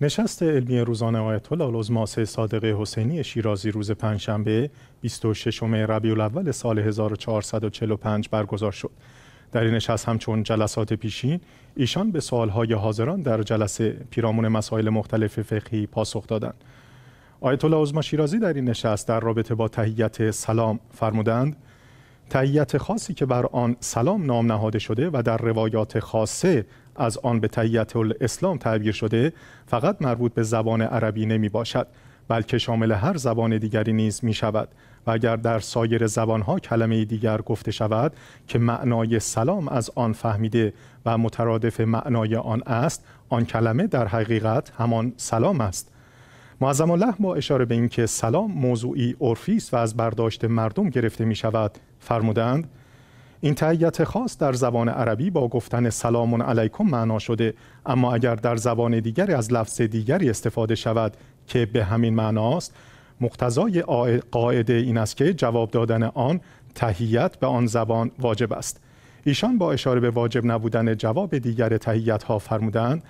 نشست علمی روزانه آیت الله العظما صادق حسینی شیرازی روز پنجشنبه 26 ربیع الاول سال 1445 برگزار شد. در این نشست همچون جلسات پیشین ایشان به سوالهای حاضران در جلسه پیرامون مسائل مختلف فقهی پاسخ دادند. آیت الله عظما شیرازی در این نشست در رابطه با تهیت سلام فرمودند تهیت خاصی که بر آن سلام نام نهاده شده و در روایات خاصه از آن به تهیت الاسلام تعبیر شده فقط مربوط به زبان عربی نمی باشد بلکه شامل هر زبان دیگری نیز می شود و اگر در سایر زبانها کلمه دیگر گفته شود که معنای سلام از آن فهمیده و مترادف معنای آن است آن کلمه در حقیقت همان سلام است معظم الله با اشاره به اینکه سلام موضوعی عرفی است و از برداشت مردم گرفته می شود فرمودند این تحیت خاص در زبان عربی با گفتن سلام علیکم معنا شده اما اگر در زبان دیگری از لفظ دیگری استفاده شود که به همین معناست مقتضای قاعده این است که جواب دادن آن تهیت به آن زبان واجب است ایشان با اشاره به واجب نبودن جواب دیگر تهیت ها فرمودند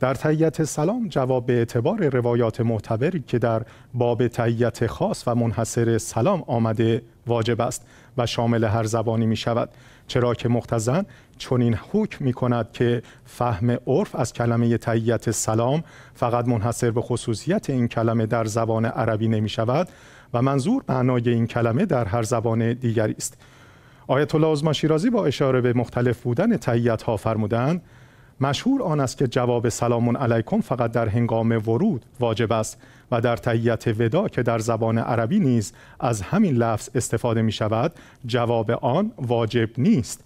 در تهیت سلام جواب به اعتبار روایات معتبری که در باب تهیت خاص و منحصر سلام آمده واجب است و شامل هر زبانی می شود چرا که مختزن چنین حکم می کند که فهم عرف از کلمه تهیت سلام فقط منحصر به خصوصیت این کلمه در زبان عربی نمی شود و منظور معنای این کلمه در هر زبان دیگری است آیت الله عظما شیرازی با اشاره به مختلف بودن تهیت ها فرمودند مشهور آن است که جواب سلام علیکم فقط در هنگام ورود واجب است و در تهیت ودا که در زبان عربی نیز از همین لفظ استفاده می شود جواب آن واجب نیست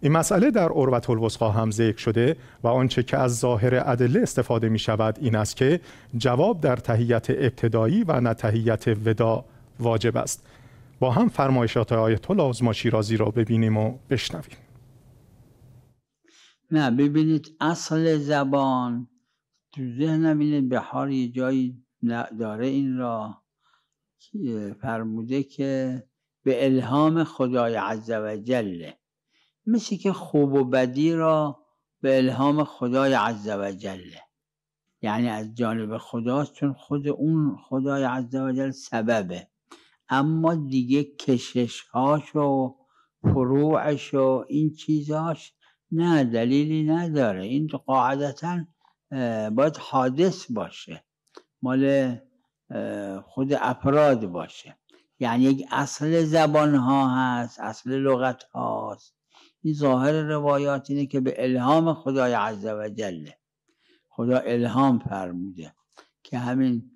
این مسئله در عروت الوسقا هم ذکر شده و آنچه که از ظاهر ادله استفاده می شود این است که جواب در تهیت ابتدایی و نتهیت ودا واجب است با هم فرمایشات آیت الله شیرازی را ببینیم و بشنویم نه ببینید اصل زبان تو ذهنم به بهار یه جایی داره این را فرموده که به الهام خدای عزوجل مثل که خوب و بدی را به الهام خدای عزوجل یعنی از جانب خداست چون خود اون خدای عزوجل سببه اما دیگه کشش هاش و فروعش و این چیزاش نه دلیلی نداره این قاعدتا باید حادث باشه مال خود افراد باشه یعنی یک اصل زبان ها هست اصل لغت هاست این ظاهر روایات اینه که به الهام خدای عز و خدا الهام فرموده که همین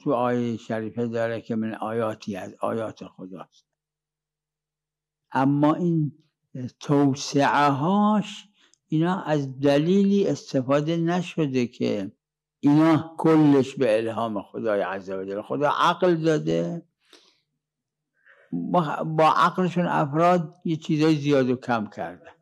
تو آیه شریفه داره که من آیاتی از آیات خداست اما این توسعه هاش اینا از دلیلی استفاده نشده که اینا کلش به الهام خدای عزوجل خدا عقل داده با عقلشون افراد یه چیزای زیاد و کم کرده